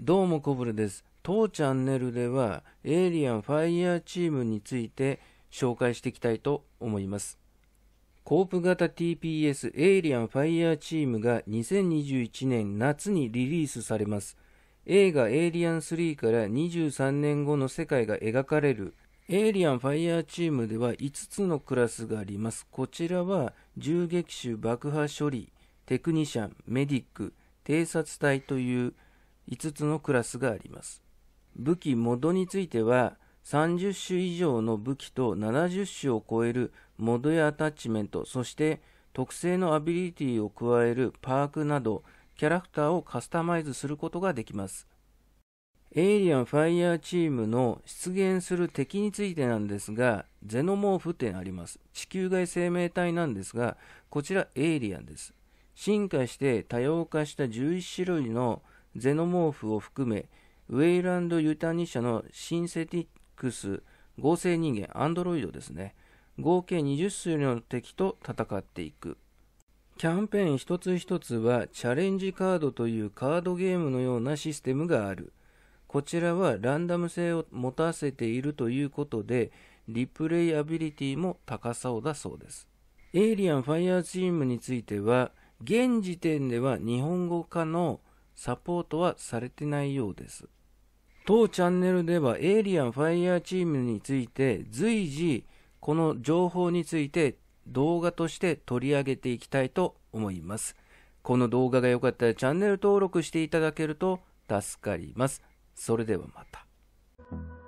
どうもコブルです。当チャンネルでは、エイリアンファイヤーチームについて紹介していきたいと思います。コープ型 TPS エイリアンファイヤーチームが2021年夏にリリースされます。映画エイリアン3から23年後の世界が描かれるエイリアンファイヤーチームでは5つのクラスがあります。こちらは銃撃手爆破処理、テクニシャン、メディック、偵察隊という5つのクラスがあります。武器ドについては、30種以上の武器と70種を超えるモドやアタッチメント、そして特性のアビリティを加えるパークなど、キャラクターをカスタマイズすることができます。エイリアンファイヤーチームの出現する敵についてなんですが、ゼノモーフってあります。地球外生命体なんですが、こちらエイリアンです。進化して多様化した11種類のゼノモーフを含め、ウェイランド・ユタニ社のシンセティックス、合成人間、アンドロイドですね。合計20種類の敵と戦っていく。キャンペーン一つ一つはチャレンジカードというカードゲームのようなシステムがある。こちらはランダム性を持たせているということで、リプレイアビリティも高そうだそうです。エイリアンファイヤーチームについては、現時点では日本語化のサポートはされてないようです。当チャンネルではエイリアンファイヤーチームについて随時この情報について動画として取り上げていきたいと思います。この動画が良かったらチャンネル登録していただけると助かります。それではまた。